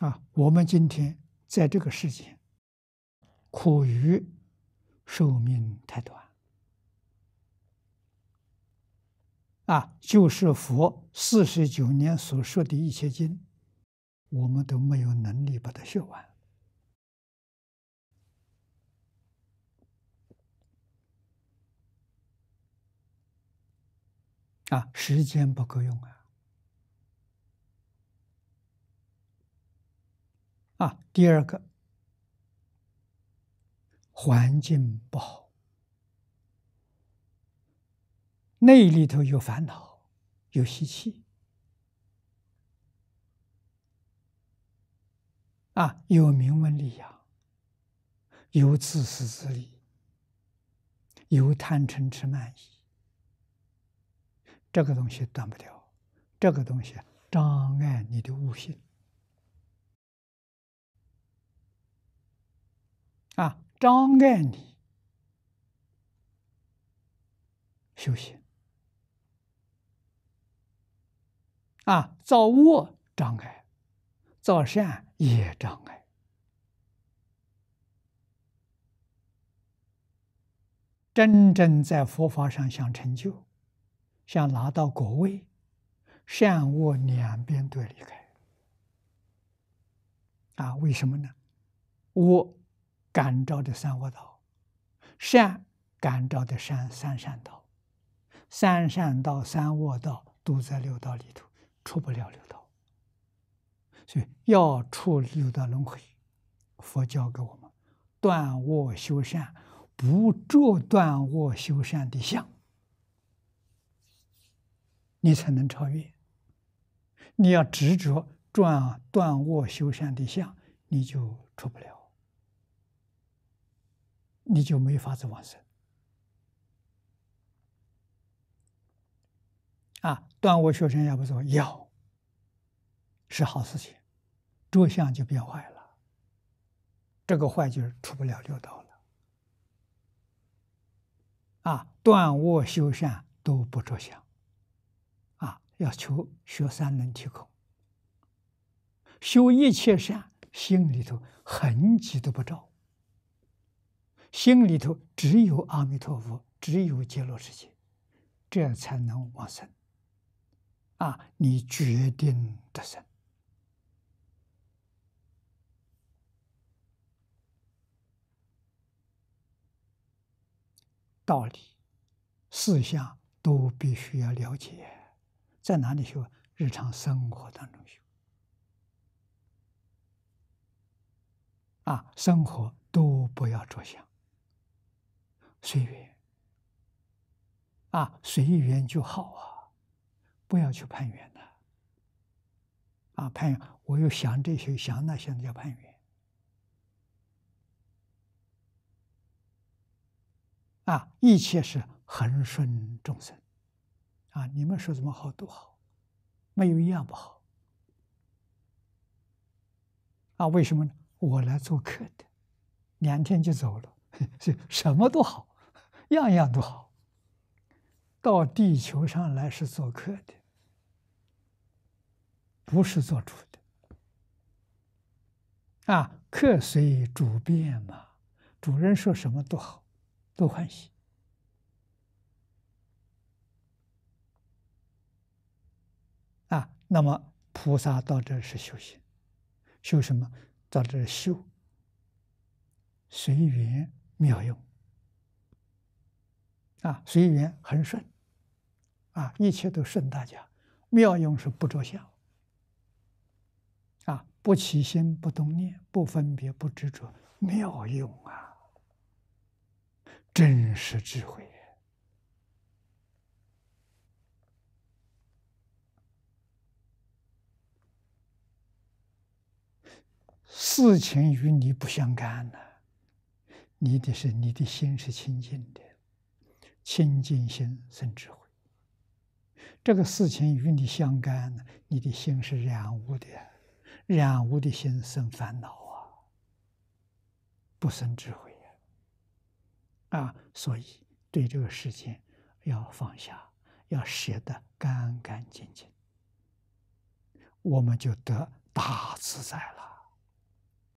啊，我们今天在这个世界，苦于寿命太短。啊，就是佛四十九年所说的一切经，我们都没有能力把它学完。啊，时间不够用啊。啊，第二个，环境不好，内里头有烦恼，有习气，啊，有名闻利养，有自私自利，有贪嗔痴慢疑，这个东西断不掉，这个东西障碍你的悟性。啊，障碍你修行啊，造恶障碍，造善也障碍。真正在佛法上想成就，想拿到果位，善恶两边都离开。啊，为什么呢？我。感召的三恶道，善感召的善三善道，三善道、三恶道都在六道里头，出不了六道。所以要出六道轮回，佛教给我们断恶修善，不着断恶修善的相，你才能超越。你要执着转断恶修善的相，你就出不了。你就没法子往生啊！断恶修生要不说，要是好事情，着相就变坏了。这个坏就是出不了六道了啊！断恶修善都不着相啊，要求学三轮提空，修一切善，心里头痕迹都不着。心里头只有阿弥陀佛，只有极乐世界，这才能往生。啊，你决定的生道理事项都必须要了解，在哪里学？日常生活当中学。啊，生活都不要着想。随缘，啊，随缘就好啊！不要去攀缘了，啊，攀缘，我又想这些，想那，些，的叫攀缘。啊，一切是恒顺众生，啊，你们说什么好都好，没有一样不好。啊，为什么呢？我来做客的，两天就走了，所 以什么都好。样样都好，到地球上来是做客的，不是做主的啊！客随主便嘛，主人说什么都好，都欢喜啊！那么菩萨到这是修行，修什么？到这修随缘妙用。啊，随缘很顺，啊，一切都顺。大家妙用是不着相，啊，不起心，不动念，不分别，不执着，妙用啊，真实智慧。事情与你不相干呐，你的是你的心是清净的。清净心生智慧。这个事情与你相干呢，你的心是染污的，染污的心生烦恼啊，不生智慧呀。啊，所以对这个事情要放下，要舍得干干净净，我们就得大自在了。